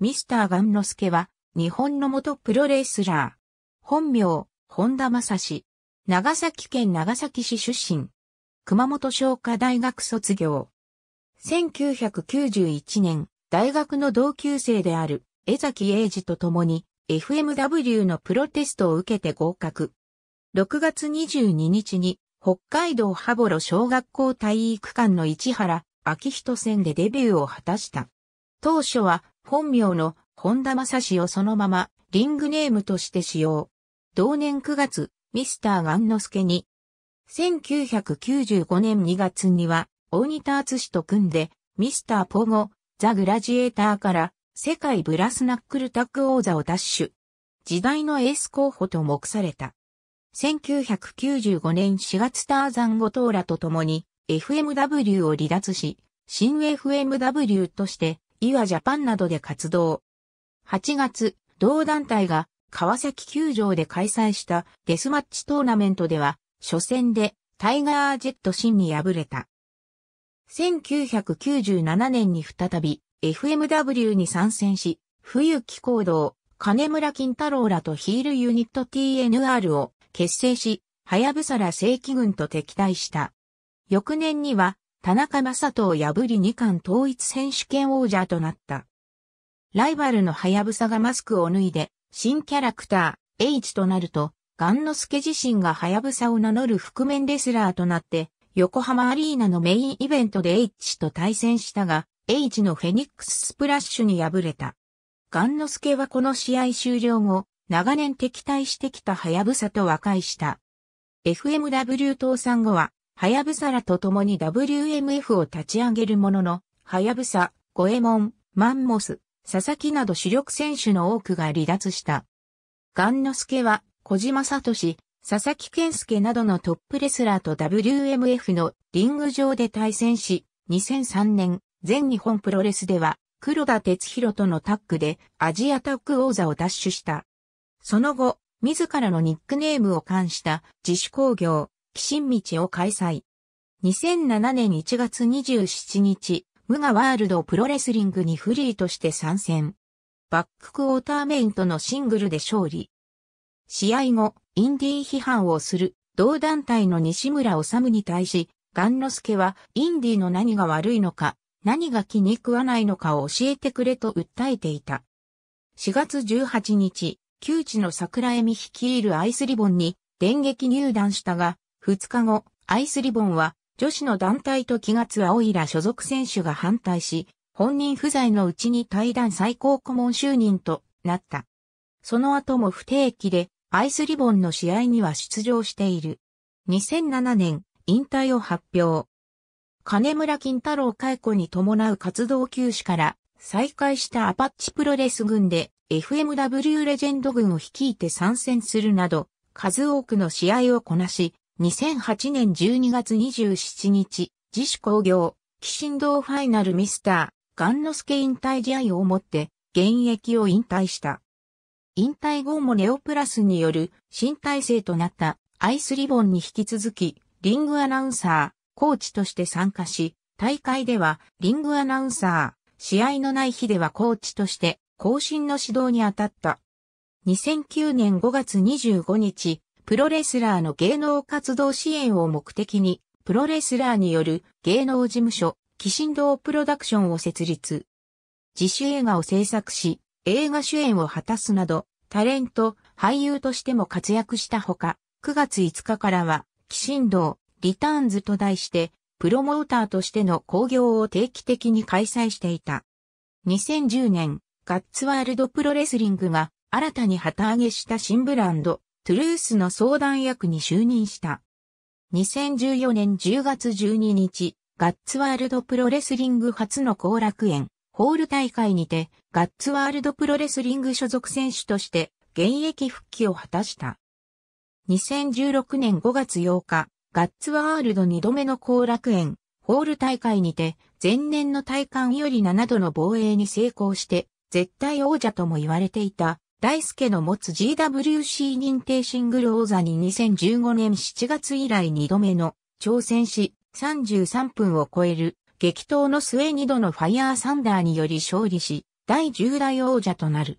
ミスターガンノスケは、日本の元プロレスラー。本名、本田正史。長崎県長崎市出身。熊本商科大学卒業。1991年、大学の同級生である江崎英二と共に FMW のプロテストを受けて合格。6月22日に北海道羽幌小学校体育館の市原明人戦でデビューを果たした。当初は本名の本田正史をそのままリングネームとして使用。同年9月、ミスターガンノスケに、1995年2月には、大仁田ツ氏と組んで、ミスターポゴ、ザ・グラジエーターから、世界ブラスナックルタッグ王座を奪取。時代のエース候補と目された。1995年4月ターザンゴトーラと共に FMW を離脱し、新 FMW として岩ジャパンなどで活動。8月、同団体が川崎球場で開催したデスマッチトーナメントでは、初戦でタイガージェットシンに敗れた。1997年に再び FMW に参戦し、冬木行動、金村金太郎らとヒールユニット TNR を結成し、早草ら正規軍と敵対した。翌年には田中正人を破り2冠統一選手権王者となった。ライバルのハヤブサがマスクを脱いで、新キャラクター、H となると、ガンノスケ自身がハヤブサを名乗る覆面レスラーとなって、横浜アリーナのメインイベントで H と対戦したが、H のフェニックススプラッシュに敗れた。ガンノスケはこの試合終了後、長年敵対してきたハヤブサと和解した。FMW 倒産後は、はやぶさらと共に WMF を立ち上げるものの、はやぶさ、ごえもん、マンモス、佐々木など主力選手の多くが離脱した。ガンノスケは、小島聡、佐々木健介などのトップレスラーと WMF のリング上で対戦し、2003年、全日本プロレスでは、黒田哲弘とのタッグでアジアタッグ王座を奪取した。その後、自らのニックネームを冠した自主工業、新道を開催。2007年1月27日、無我ワールドプロレスリングにフリーとして参戦。バッククォーターメインとのシングルで勝利。試合後、インディー批判をする同団体の西村治に対し、ガンノスケはインディーの何が悪いのか、何が気に食わないのかを教えてくれと訴えていた。4月18日、旧知の桜恵美率いるアイスリボンに電撃入団したが、2日後、アイスリボンは、女子の団体と気がつ青いら所属選手が反対し、本人不在のうちに対談最高顧問就任となった。その後も不定期で、アイスリボンの試合には出場している。2007年、引退を発表。金村金太郎解雇に伴う活動休止から再開したアパッチプロレス軍で FMW レジェンド軍を率いて参戦するなど、数多くの試合をこなし、2008年12月27日、自主工業、騎神道ファイナルミスター、ガンノスケ引退試合をもって、現役を引退した。引退後もネオプラスによる新体制となったアイスリボンに引き続き、リングアナウンサー、コーチとして参加し、大会ではリングアナウンサー、試合のない日ではコーチとして、更新の指導に当たった。2009年5月25日、プロレスラーの芸能活動支援を目的に、プロレスラーによる芸能事務所、ン神堂プロダクションを設立。自主映画を制作し、映画主演を果たすなど、タレント、俳優としても活躍したほか、9月5日からは、ン神ーリターンズと題して、プロモーターとしての興行を定期的に開催していた。2010年、ガッツワールドプロレスリングが新たに旗揚げした新ブランド、トゥルースの相談役に就任した。2014年10月12日、ガッツワールドプロレスリング初の後楽園、ホール大会にて、ガッツワールドプロレスリング所属選手として、現役復帰を果たした。2016年5月8日、ガッツワールド2度目の後楽園、ホール大会にて、前年の体感より7度の防衛に成功して、絶対王者とも言われていた、大輔の持つ GWC 認定シングル王座に2015年7月以来2度目の挑戦し33分を超える激闘の末2度のファイアーサンダーにより勝利し第10代王者となる。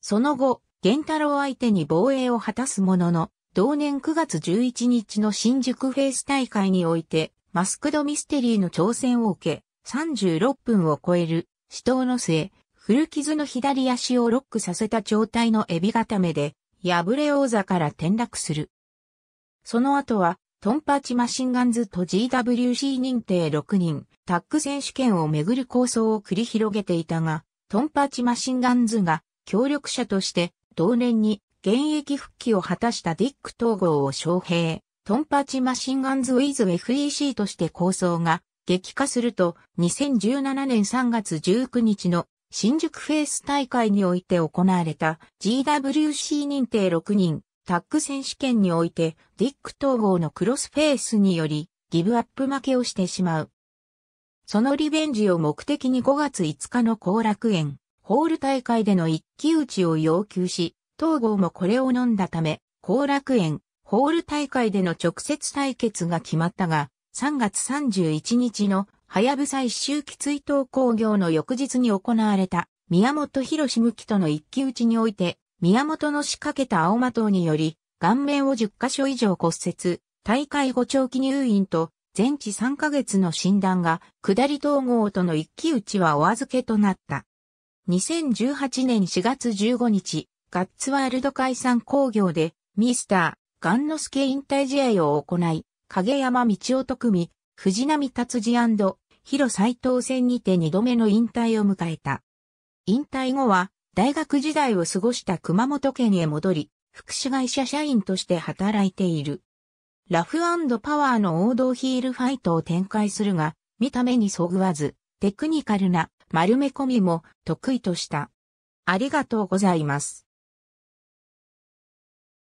その後、玄太郎相手に防衛を果たすものの同年9月11日の新宿フェイス大会においてマスクドミステリーの挑戦を受け36分を超える死闘の末古傷の左足をロックさせた状態のエビ固めで、破れ王座から転落する。その後は、トンパチマシンガンズと GWC 認定6人、タッグ選手権をめぐる構想を繰り広げていたが、トンパチマシンガンズが協力者として同年に現役復帰を果たしたディック統合を招聘、トンパチマシンガンズウィズ FEC として構想が激化すると2017年3月19日の新宿フェイス大会において行われた GWC 認定6人タッグ選手権においてディック統合のクロスフェイスによりギブアップ負けをしてしまう。そのリベンジを目的に5月5日の後楽園ホール大会での一騎打ちを要求し、統合もこれを飲んだため、後楽園ホール大会での直接対決が決まったが、3月31日のはやぶさ一周期追悼工業の翌日に行われた、宮本博士向きとの一騎打ちにおいて、宮本の仕掛けた青魔刀により、顔面を10箇所以上骨折、大会後長期入院と、全治3ヶ月の診断が、下り統合との一騎打ちはお預けとなった。2018年4月15日、ガッツワールド解散工業で、ミスター、ガンノスケ引退試合を行い、影山道夫と組み、藤波達治広斎藤戦にて2度目の引退を迎えた。引退後は、大学時代を過ごした熊本県へ戻り、福祉会社社員として働いている。ラフパワーの王道ヒールファイトを展開するが、見た目にそぐわず、テクニカルな丸め込みも得意とした。ありがとうございます。